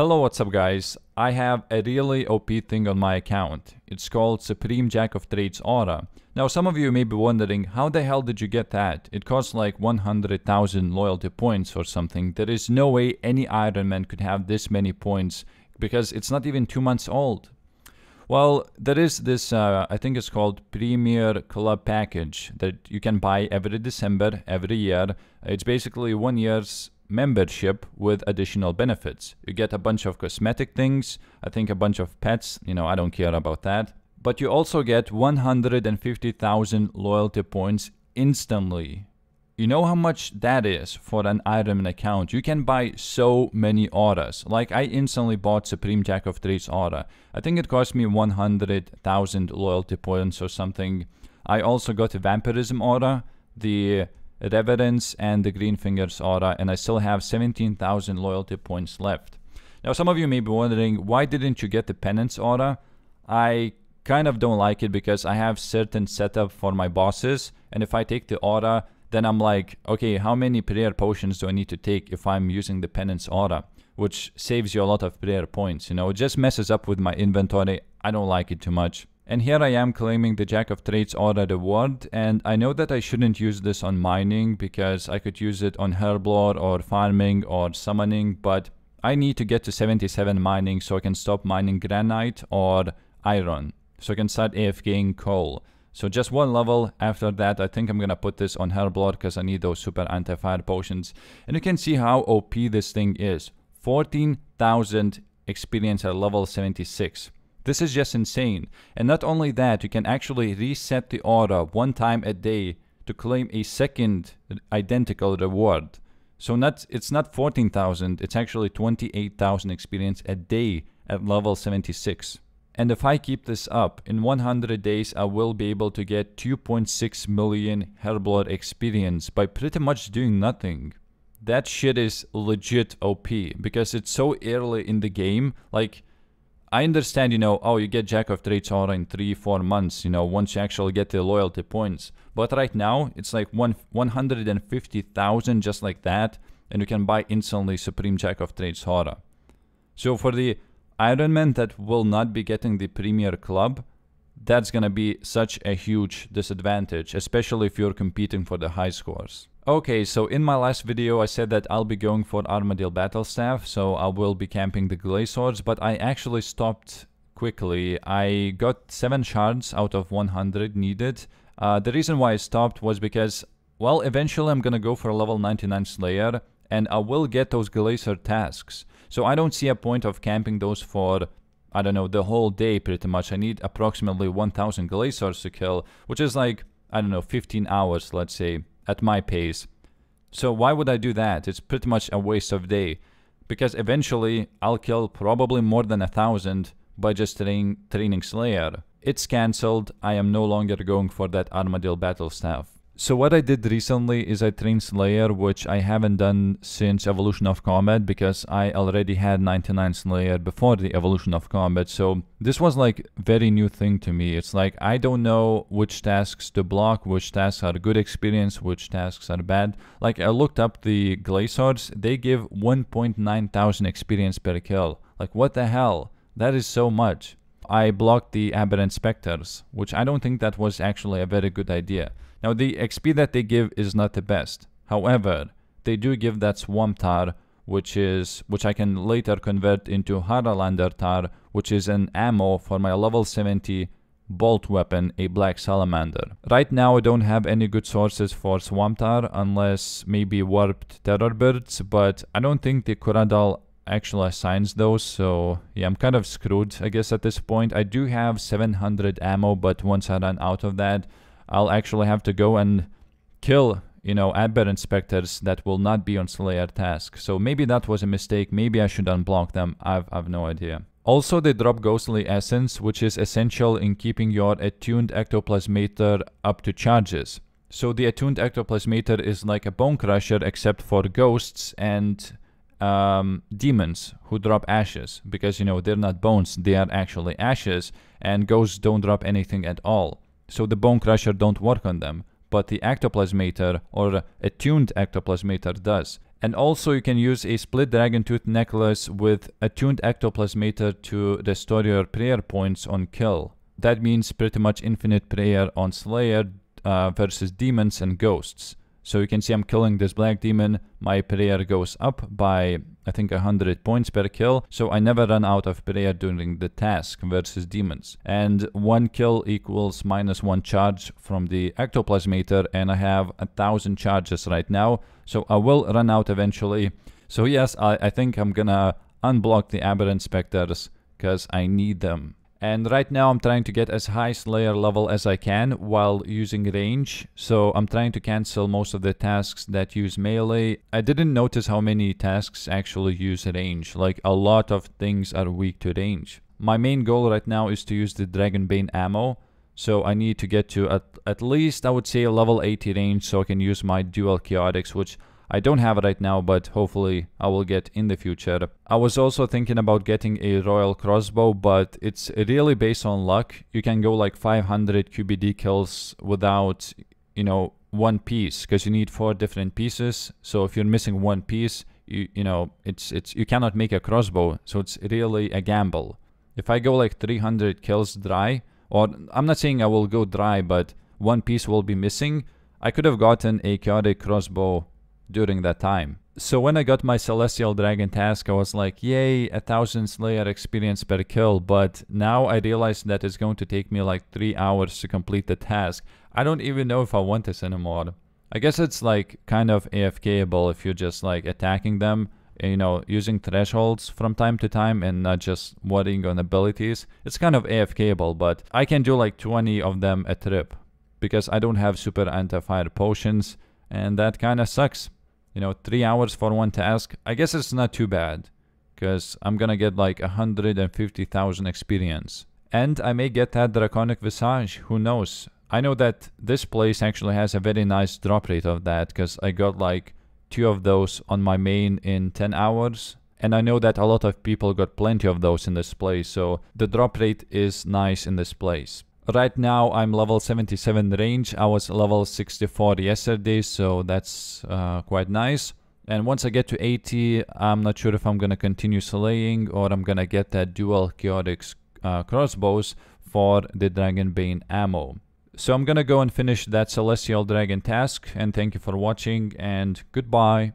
Hello, what's up guys? I have a really OP thing on my account. It's called Supreme Jack of Trades Aura. Now some of you may be wondering, how the hell did you get that? It costs like 100,000 loyalty points or something. There is no way any Iron Man could have this many points because it's not even two months old. Well, there is this, uh, I think it's called Premier Club Package that you can buy every December, every year. It's basically one year's membership with additional benefits. You get a bunch of cosmetic things, I think a bunch of pets, you know, I don't care about that. But you also get 150,000 loyalty points instantly. You know how much that is for an Ironman account? You can buy so many orders. Like I instantly bought Supreme Jack of Trees order. I think it cost me 100,000 loyalty points or something. I also got a Vampirism order, the Reverence and the Green Fingers aura uh, and I still have 17,000 loyalty points left. Now some of you may be wondering why didn't you get the Penance aura? I kind of don't like it because I have certain setup for my bosses and if I take the aura then I'm like okay how many prayer potions do I need to take if I'm using the Penance aura? Which saves you a lot of prayer points you know it just messes up with my inventory I don't like it too much. And here I am claiming the Jack of Trades Order award, and I know that I shouldn't use this on mining because I could use it on herblore or farming or summoning, but I need to get to 77 mining so I can stop mining granite or iron, so I can start AFKing coal. So just one level after that, I think I'm gonna put this on herblore because I need those super anti-fire potions. And you can see how OP this thing is. 14,000 experience at level 76. This is just insane. And not only that, you can actually reset the order one time a day to claim a second identical reward. So not it's not 14,000, it's actually 28,000 experience a day at level 76. And if I keep this up, in 100 days I will be able to get 2.6 million Hellblood experience by pretty much doing nothing. That shit is legit OP because it's so early in the game, like I understand, you know, oh, you get Jack of Trades Aura in three, four months, you know, once you actually get the loyalty points. But right now, it's like one 150,000 just like that, and you can buy instantly Supreme Jack of Trades Aura. So for the Ironman that will not be getting the Premier Club, that's going to be such a huge disadvantage, especially if you're competing for the high scores. Okay, so in my last video I said that I'll be going for Armadale Battle Staff, so I will be camping the Glay Swords, but I actually stopped quickly. I got 7 shards out of 100 needed. Uh, the reason why I stopped was because, well, eventually I'm gonna go for a level 99 Slayer, and I will get those Glacier tasks. So I don't see a point of camping those for I don't know, the whole day pretty much. I need approximately 1000 glaciers to kill, which is like, I don't know, 15 hours, let's say, at my pace. So why would I do that? It's pretty much a waste of day. Because eventually, I'll kill probably more than a thousand by just training, training Slayer. It's cancelled, I am no longer going for that Armadillo battle staff. So what I did recently is I trained Slayer, which I haven't done since Evolution of Combat because I already had 99 Slayer before the Evolution of Combat. So this was like very new thing to me. It's like I don't know which tasks to block, which tasks are good experience, which tasks are bad. Like I looked up the Glazors, they give 1.9 thousand experience per kill. Like what the hell? That is so much. I blocked the aberrant Inspectors, which I don't think that was actually a very good idea. Now the XP that they give is not the best. However, they do give that Swamp Tar, which is which I can later convert into Haralander Tar, which is an ammo for my level 70 bolt weapon, a black salamander. Right now I don't have any good sources for tar, unless maybe warped terror birds, but I don't think the Kuradal actually assigns those. So yeah, I'm kind of screwed, I guess, at this point. I do have 700 ammo, but once I run out of that, I'll actually have to go and kill, you know, Adbert inspectors that will not be on Slayer task. So maybe that was a mistake. Maybe I should unblock them. I've, I've no idea. Also, they drop Ghostly Essence, which is essential in keeping your attuned ectoplasmator up to charges. So the attuned ectoplasmator is like a bone crusher except for ghosts and um, demons who drop ashes because you know they're not bones they are actually ashes and ghosts don't drop anything at all so the bone crusher don't work on them but the ectoplasmator or attuned ectoplasmator does and also you can use a split dragon tooth necklace with attuned ectoplasmator to restore your prayer points on kill that means pretty much infinite prayer on slayer uh, versus demons and ghosts so you can see I'm killing this black demon. My prayer goes up by, I think, 100 points per kill. So I never run out of prayer during the task versus demons. And one kill equals minus one charge from the ectoplasmator. And I have a thousand charges right now. So I will run out eventually. So yes, I, I think I'm gonna unblock the aberrant specters because I need them. And right now I'm trying to get as high Slayer level as I can while using range. So I'm trying to cancel most of the tasks that use melee. I didn't notice how many tasks actually use range. Like a lot of things are weak to range. My main goal right now is to use the Dragonbane ammo. So I need to get to at, at least I would say level 80 range so I can use my dual chaotics which I don't have it right now, but hopefully I will get in the future. I was also thinking about getting a Royal Crossbow, but it's really based on luck. You can go like 500 QBD kills without, you know, one piece because you need four different pieces. So if you're missing one piece, you, you know, it's, it's, you cannot make a crossbow. So it's really a gamble. If I go like 300 kills dry, or I'm not saying I will go dry, but one piece will be missing. I could have gotten a chaotic crossbow during that time. So when I got my Celestial Dragon task, I was like, yay, a thousand Slayer experience per kill, but now I realize that it's going to take me like three hours to complete the task. I don't even know if I want this anymore. I guess it's like kind of AFKable if you're just like attacking them, you know, using thresholds from time to time and not just worrying on abilities. It's kind of AFKable, but I can do like 20 of them a trip because I don't have super anti-fire potions and that kind of sucks you know, three hours for one task, I guess it's not too bad because I'm gonna get like 150,000 experience. And I may get that Draconic Visage, who knows? I know that this place actually has a very nice drop rate of that because I got like two of those on my main in 10 hours. And I know that a lot of people got plenty of those in this place, so the drop rate is nice in this place. Right now I'm level 77 range, I was level 64 yesterday, so that's uh, quite nice. And once I get to 80, I'm not sure if I'm gonna continue slaying or I'm gonna get that dual chaotic uh, crossbows for the Dragonbane ammo. So I'm gonna go and finish that Celestial Dragon task and thank you for watching and goodbye.